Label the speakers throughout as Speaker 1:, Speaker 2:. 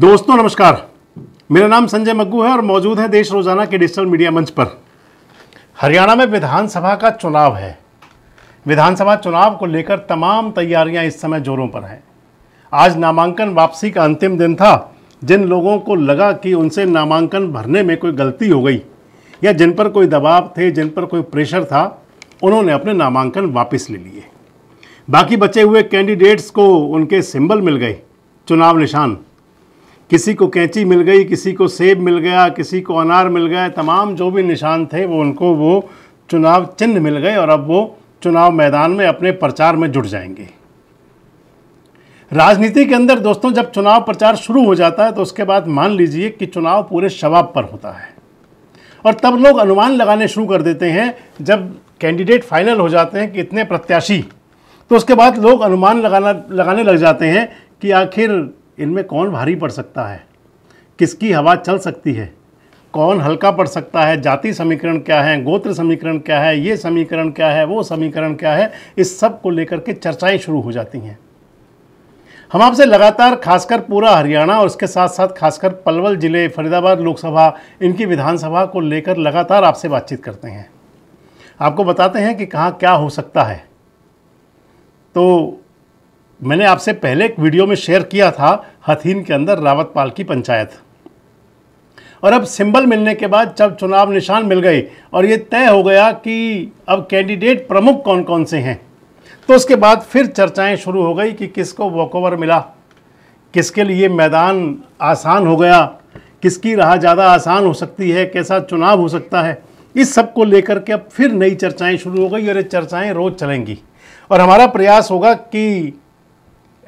Speaker 1: दोस्तों नमस्कार मेरा नाम संजय मग्गू है और मौजूद है देश रोजाना के डिजिटल मीडिया मंच पर हरियाणा में विधानसभा का चुनाव है विधानसभा चुनाव को लेकर तमाम तैयारियां इस समय जोरों पर हैं आज नामांकन वापसी का अंतिम दिन था जिन लोगों को लगा कि उनसे नामांकन भरने में कोई गलती हो गई या जिन पर कोई दबाव थे जिन पर कोई प्रेशर था उन्होंने अपने नामांकन वापस ले लिए बाकी बचे हुए कैंडिडेट्स को उनके सिंबल मिल गए चुनाव निशान किसी को कैंची मिल गई किसी को सेब मिल गया किसी को अनार मिल गया तमाम जो भी निशान थे वो उनको वो चुनाव चिन्ह मिल गए और अब वो चुनाव मैदान में अपने प्रचार में जुट जाएंगे राजनीति के अंदर दोस्तों जब चुनाव प्रचार शुरू हो जाता है तो उसके बाद मान लीजिए कि चुनाव पूरे शबाब पर होता है और तब लोग अनुमान लगाने शुरू कर देते हैं जब कैंडिडेट फाइनल हो जाते हैं कि इतने प्रत्याशी तो उसके बाद लोग अनुमान लगाना लगाने लग जाते हैं कि आखिर इनमें कौन भारी पड़ सकता है किसकी हवा चल सकती है कौन हल्का पड़ सकता है जाति समीकरण क्या है गोत्र समीकरण क्या है ये समीकरण क्या है वो समीकरण क्या है इस सब को लेकर के चर्चाएं शुरू हो जाती हैं हम आपसे लगातार खासकर पूरा हरियाणा और उसके साथ साथ खासकर पलवल ज़िले फरीदाबाद लोकसभा इनकी विधानसभा को लेकर लगातार आपसे बातचीत करते हैं आपको बताते हैं कि कहाँ क्या हो सकता है तो मैंने आपसे पहले एक वीडियो में शेयर किया था हथीन के अंदर रावतपाल की पंचायत और अब सिंबल मिलने के बाद जब चुनाव निशान मिल गए और ये तय हो गया कि अब कैंडिडेट प्रमुख कौन कौन से हैं तो उसके बाद फिर चर्चाएं शुरू हो गई कि किसको वॉकओवर मिला किसके लिए मैदान आसान हो गया किसकी राह ज़्यादा आसान हो सकती है कैसा चुनाव हो सकता है इस सब को लेकर के अब फिर नई चर्चाएं शुरू हो गई और ये चर्चाएं रोज़ चलेंगी और हमारा प्रयास होगा कि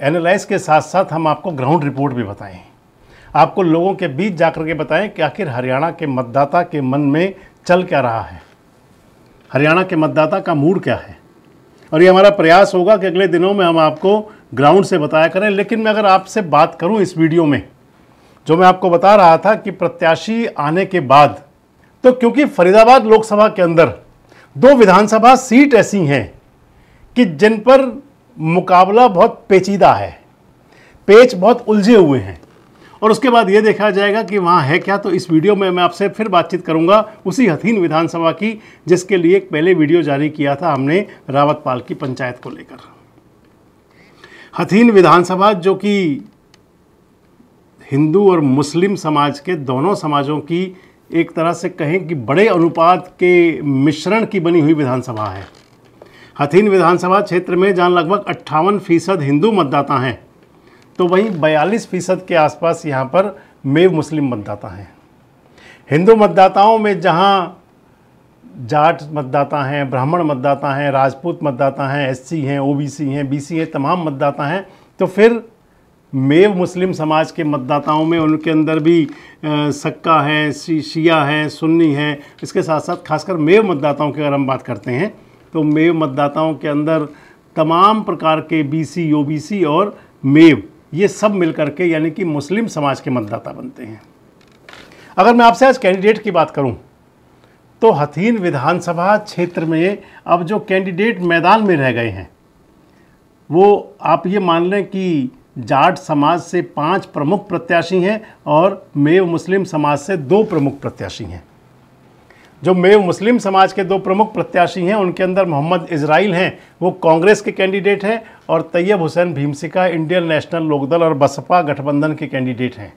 Speaker 1: एनालाइज के साथ साथ हम आपको ग्राउंड रिपोर्ट भी बताएं आपको लोगों के बीच जाकर के बताएं कि आखिर हरियाणा के मतदाता के मन में चल क्या रहा है हरियाणा के मतदाता का मूड क्या है और ये हमारा प्रयास होगा कि अगले दिनों में हम आपको ग्राउंड से बताया करें लेकिन मैं अगर आपसे बात करूं इस वीडियो में जो मैं आपको बता रहा था कि प्रत्याशी आने के बाद तो क्योंकि फरीदाबाद लोकसभा के अंदर दो विधानसभा सीट ऐसी हैं कि जिन पर मुकाबला बहुत पेचीदा है पेच बहुत उलझे हुए हैं और उसके बाद ये देखा जाएगा कि वहाँ है क्या तो इस वीडियो में मैं आपसे फिर बातचीत करूँगा उसी हथीन विधानसभा की जिसके लिए एक पहले वीडियो जारी किया था हमने रावतपाल की पंचायत को लेकर हथीन विधानसभा जो कि हिंदू और मुस्लिम समाज के दोनों समाजों की एक तरह से कहें कि बड़े अनुपात के मिश्रण की बनी हुई विधानसभा है हथीन विधानसभा क्षेत्र में जहाँ लगभग अट्ठावन फीसद हिंदू मतदाता हैं तो वहीं बयालीस फीसद के आसपास यहाँ पर मेव मुस्लिम मतदाता हैं हिंदू मतदाताओं में जहाँ जाट मतदाता हैं ब्राह्मण मतदाता हैं राजपूत मतदाता हैं एससी हैं ओबीसी हैं बीसी हैं तमाम मतदाता हैं तो फिर मेव मुस्लिम समाज के मतदाताओं में उनके अंदर भी सक्का है शिया है सुन्नी है इसके साथ साथ खासकर मेव मतदाताओं की अगर हम बात करते हैं तो मेव मतदाताओं के अंदर तमाम प्रकार के बीसी ओबीसी और मेव ये सब मिलकर के यानी कि मुस्लिम समाज के मतदाता बनते हैं अगर मैं आपसे आज कैंडिडेट की बात करूं तो हथीन विधानसभा क्षेत्र में अब जो कैंडिडेट मैदान में रह गए हैं वो आप ये मान लें कि जाट समाज से पांच प्रमुख प्रत्याशी हैं और मेव मुस्लिम समाज से दो प्रमुख प्रत्याशी हैं जो मेव मुस्लिम समाज के दो प्रमुख प्रत्याशी हैं उनके अंदर मोहम्मद इसराइल हैं वो कांग्रेस के कैंडिडेट हैं और तैयब हुसैन भीमसिका इंडियन नेशनल लोकदल और बसपा गठबंधन के कैंडिडेट हैं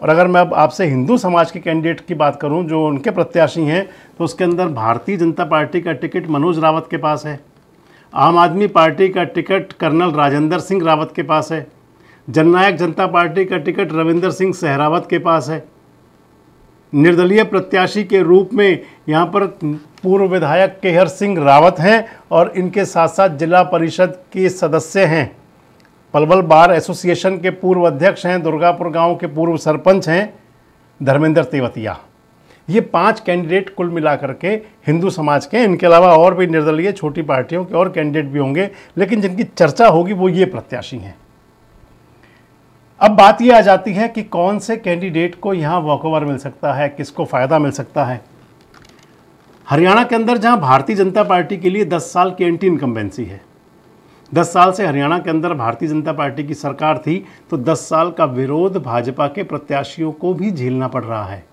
Speaker 1: और अगर मैं अब आपसे हिंदू समाज के कैंडिडेट की बात करूं जो उनके प्रत्याशी हैं तो उसके अंदर भारतीय जनता पार्टी का टिकट मनोज रावत के पास है आम आदमी पार्टी का टिकट कर्नल राजेंद्र सिंह रावत के पास है जननायक जनता पार्टी का टिकट रविंदर सिंह सहरावत के पास है निर्दलीय प्रत्याशी के रूप में यहाँ पर पूर्व विधायक केहर सिंह रावत हैं और इनके साथ साथ जिला परिषद के सदस्य हैं पलवल बार एसोसिएशन के पूर्व अध्यक्ष हैं दुर्गापुर गांव के पूर्व सरपंच हैं धर्मेंद्र तेवतिया ये पांच कैंडिडेट कुल मिलाकर के हिंदू समाज के इनके अलावा और भी निर्दलीय छोटी पार्टियों के और कैंडिडेट भी होंगे लेकिन जिनकी चर्चा होगी वो ये प्रत्याशी हैं अब बात ये आ जाती है कि कौन से कैंडिडेट को यहाँ वॉकओवर मिल सकता है किसको फ़ायदा मिल सकता है हरियाणा के अंदर जहाँ भारतीय जनता पार्टी के लिए 10 साल की एंटी इनकम्बेंसी है 10 साल से हरियाणा के अंदर भारतीय जनता पार्टी की सरकार थी तो 10 साल का विरोध भाजपा के प्रत्याशियों को भी झेलना पड़ रहा है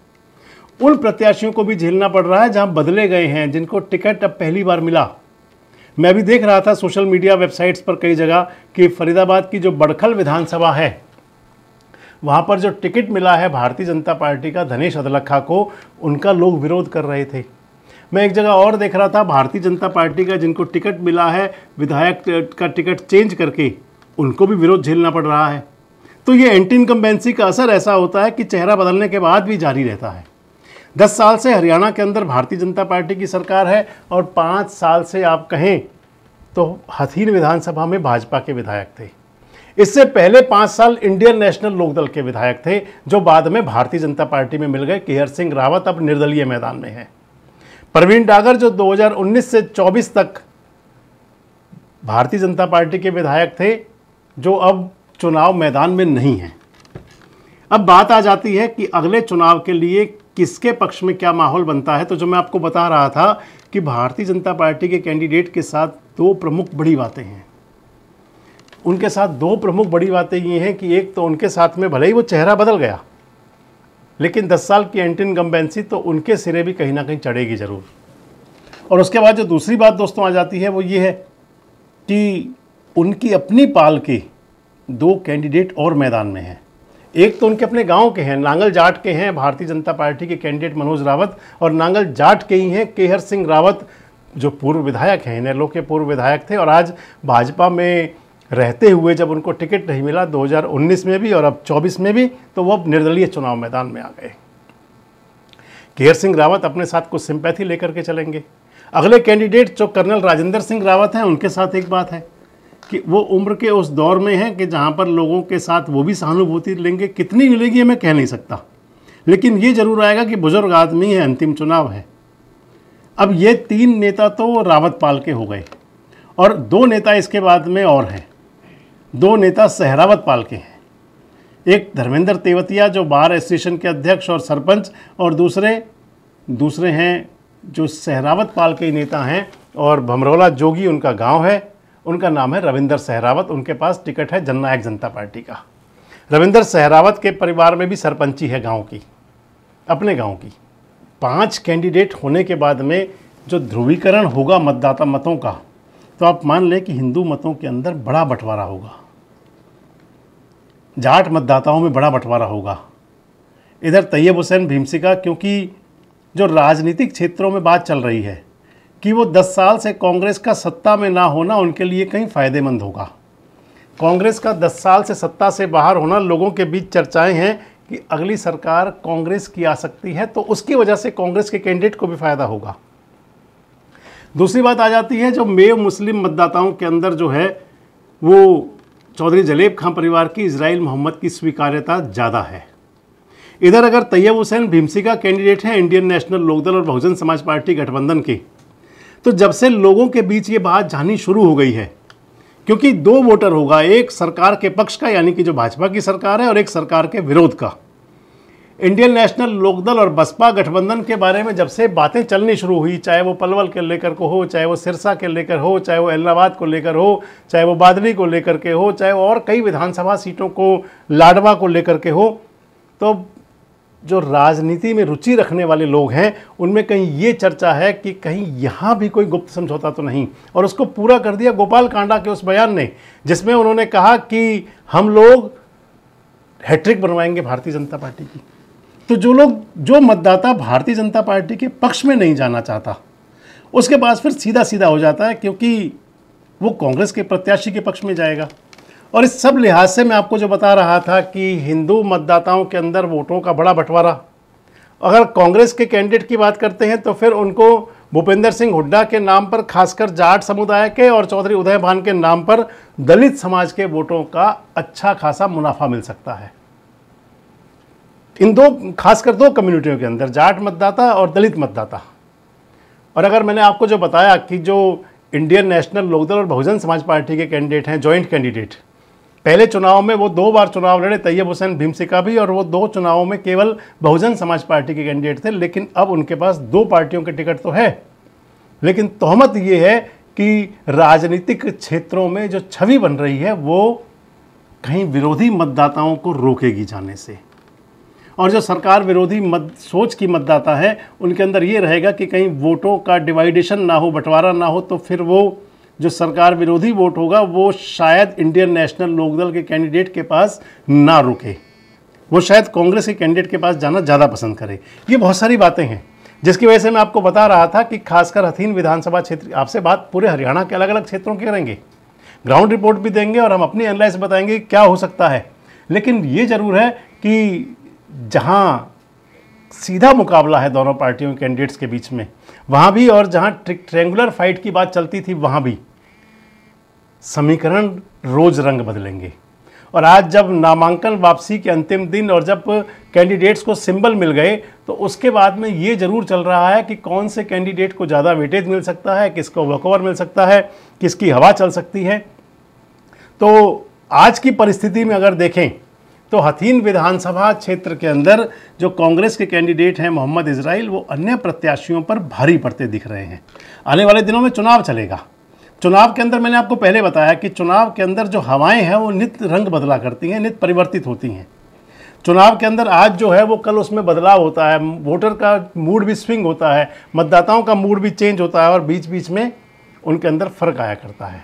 Speaker 1: उन प्रत्याशियों को भी झेलना पड़ रहा है जहां बदले गए हैं जिनको टिकट अब पहली बार मिला मैं भी देख रहा था सोशल मीडिया वेबसाइट्स पर कई जगह कि फरीदाबाद की जो बड़खल विधानसभा है वहाँ पर जो टिकट मिला है भारतीय जनता पार्टी का धनेश अदलखा को उनका लोग विरोध कर रहे थे मैं एक जगह और देख रहा था भारतीय जनता पार्टी का जिनको टिकट मिला है विधायक का टिकट चेंज करके उनको भी विरोध झेलना पड़ रहा है तो ये एंटी इनकम्बेंसी का असर ऐसा होता है कि चेहरा बदलने के बाद भी जारी रहता है दस साल से हरियाणा के अंदर भारतीय जनता पार्टी की सरकार है और पाँच साल से आप कहें तो हथीन विधानसभा में भाजपा के विधायक थे इससे पहले पांच साल इंडियन नेशनल लोकदल के विधायक थे जो बाद में भारतीय जनता पार्टी में मिल गए केहर सिंह रावत अब निर्दलीय मैदान में हैं प्रवीण डागर जो 2019 से 24 तक भारतीय जनता पार्टी के विधायक थे जो अब चुनाव मैदान में नहीं हैं अब बात आ जाती है कि अगले चुनाव के लिए किसके पक्ष में क्या माहौल बनता है तो जो मैं आपको बता रहा था कि भारतीय जनता पार्टी के कैंडिडेट के साथ दो प्रमुख बड़ी बातें हैं उनके साथ दो प्रमुख बड़ी बातें ये हैं कि एक तो उनके साथ में भले ही वो चेहरा बदल गया लेकिन 10 साल की एंटिन गम्बेंसी तो उनके सिरे भी कहीं ना कहीं चढ़ेगी ज़रूर और उसके बाद जो दूसरी बात दोस्तों आ जाती है वो ये है कि उनकी अपनी पाल के दो कैंडिडेट और मैदान में हैं एक तो उनके अपने गांव के हैं नांगल जाट के हैं भारतीय जनता पार्टी के कैंडिडेट मनोज रावत और नांगल जाट के ही हैं केहर सिंह रावत जो पूर्व विधायक हैं इनेलो के पूर्व विधायक थे और आज भाजपा में रहते हुए जब उनको टिकट नहीं मिला 2019 में भी और अब 24 में भी तो वो अब निर्दलीय चुनाव मैदान में आ गए केयर सिंह रावत अपने साथ कुछ सिंपैथी लेकर के चलेंगे अगले कैंडिडेट जो कर्नल राजेंद्र सिंह रावत हैं उनके साथ एक बात है कि वो उम्र के उस दौर में हैं कि जहाँ पर लोगों के साथ वो भी सहानुभूति लेंगे कितनी मिलेगी मैं कह नहीं सकता लेकिन ये जरूर आएगा कि बुजुर्ग आदमी है अंतिम चुनाव है अब ये तीन नेता तो रावत पाल के हो गए और दो नेता इसके बाद में और हैं दो नेता सहरावत पाल के हैं एक धर्मेंद्र तेवतिया जो बार एसोसिएशन के अध्यक्ष और सरपंच और दूसरे दूसरे हैं जो सहरावत पाल के नेता हैं और भमरौला जोगी उनका गांव है उनका नाम है रविंदर सहरावत उनके पास टिकट है जननायक जनता पार्टी का रविंदर सहरावत के परिवार में भी सरपंची है गांव की अपने गांव की पांच कैंडिडेट होने के बाद में जो ध्रुवीकरण होगा मतदाता मतों का तो आप मान लें कि हिंदू मतों के अंदर बड़ा बंटवारा होगा जाट मतदाताओं में बड़ा बंटवारा होगा इधर तैयब हुसैन भीमसिका क्योंकि जो राजनीतिक क्षेत्रों में बात चल रही है कि वो 10 साल से कांग्रेस का सत्ता में ना होना उनके लिए कहीं फ़ायदेमंद होगा कांग्रेस का 10 साल से सत्ता से बाहर होना लोगों के बीच चर्चाएं हैं कि अगली सरकार कांग्रेस की आ सकती है तो उसकी वजह से कांग्रेस के कैंडिडेट को भी फ़ायदा होगा दूसरी बात आ जाती है जो मेव मुस्लिम मतदाताओं के अंदर जो है वो चौधरी जलेब खां परिवार की इसराइल मोहम्मद की स्वीकार्यता ज़्यादा है इधर अगर तैयब हुसैन भीमसी का कैंडिडेट है इंडियन नेशनल लोकदल और बहुजन समाज पार्टी गठबंधन की तो जब से लोगों के बीच ये बात जानी शुरू हो गई है क्योंकि दो वोटर होगा एक सरकार के पक्ष का यानी कि जो भाजपा की सरकार है और एक सरकार के विरोध का इंडियन नेशनल लोकदल और बसपा गठबंधन के बारे में जब से बातें चलनी शुरू हुई चाहे वो पलवल के लेकर को हो चाहे वो सिरसा के लेकर हो चाहे वो इलाहाबाद को लेकर हो चाहे वो बादली को लेकर के हो चाहे और कई विधानसभा सीटों को लाडवा को लेकर के हो तो जो राजनीति में रुचि रखने वाले लोग हैं उनमें कहीं ये चर्चा है कि कहीं यहाँ भी कोई गुप्त समझौता तो नहीं और उसको पूरा कर दिया गोपाल कांडा के उस बयान ने जिसमें उन्होंने कहा कि हम लोग हैट्रिक बनवाएंगे भारतीय जनता पार्टी की तो जो लोग जो मतदाता भारतीय जनता पार्टी के पक्ष में नहीं जाना चाहता उसके बाद फिर सीधा सीधा हो जाता है क्योंकि वो कांग्रेस के प्रत्याशी के पक्ष में जाएगा और इस सब लिहाज से मैं आपको जो बता रहा था कि हिंदू मतदाताओं के अंदर वोटों का बड़ा बंटवारा अगर कांग्रेस के कैंडिडेट की बात करते हैं तो फिर उनको भूपेंद्र सिंह हुड्डा के नाम पर खासकर जाट समुदाय के और चौधरी उदय भान के नाम पर दलित समाज के वोटों का अच्छा खासा मुनाफा मिल सकता है इन दो खासकर दो कम्युनिटियों के अंदर जाट मतदाता और दलित मतदाता और अगर मैंने आपको जो बताया कि जो इंडियन नेशनल लोकदल और बहुजन समाज पार्टी के कैंडिडेट हैं जॉइंट कैंडिडेट पहले चुनाव में वो दो बार चुनाव लड़े तैयब हुसैन भीमसिका भी और वो दो चुनावों में केवल बहुजन समाज पार्टी के कैंडिडेट थे लेकिन अब उनके पास दो पार्टियों के टिकट तो है लेकिन तोहमत ये है कि राजनीतिक क्षेत्रों में जो छवि बन रही है वो कहीं विरोधी मतदाताओं को रोकेगी जाने से और जो सरकार विरोधी मत सोच की मतदाता है उनके अंदर ये रहेगा कि कहीं वोटों का डिवाइडेशन ना हो बंटवारा ना हो तो फिर वो जो सरकार विरोधी वोट होगा वो शायद इंडियन नेशनल लोकदल के कैंडिडेट के पास ना रुके वो शायद कांग्रेस के कैंडिडेट के पास जाना ज़्यादा पसंद करे ये बहुत सारी बातें हैं जिसकी वजह से मैं आपको बता रहा था कि खासकर हथीन विधानसभा क्षेत्र आपसे बात पूरे हरियाणा के अलग अलग क्षेत्रों की करेंगे ग्राउंड रिपोर्ट भी देंगे और हम अपनी एनालिस बताएंगे क्या हो सकता है लेकिन ये ज़रूर है कि जहाँ सीधा मुकाबला है दोनों पार्टियों के कैंडिडेट्स के बीच में वहाँ भी और जहाँ ट्रेंगुलर फाइट की बात चलती थी वहाँ भी समीकरण रोज रंग बदलेंगे और आज जब नामांकन वापसी के अंतिम दिन और जब कैंडिडेट्स को सिंबल मिल गए तो उसके बाद में ये ज़रूर चल रहा है कि कौन से कैंडिडेट को ज़्यादा वेटेज मिल सकता है किसको वकोवर मिल सकता है किसकी हवा चल सकती है तो आज की परिस्थिति में अगर देखें तो हथीन विधानसभा क्षेत्र के अंदर जो कांग्रेस के कैंडिडेट हैं मोहम्मद इसराइल वो अन्य प्रत्याशियों पर भारी पड़ते दिख रहे हैं आने वाले दिनों में चुनाव चलेगा चुनाव के अंदर मैंने आपको पहले बताया कि चुनाव के अंदर जो हवाएं हैं वो नित्य रंग बदला करती हैं नित्य परिवर्तित होती हैं चुनाव के अंदर आज जो है वो कल उसमें बदलाव होता है वोटर का मूड भी स्विंग होता है मतदाताओं का मूड भी चेंज होता है और बीच बीच में उनके अंदर फर्क आया करता है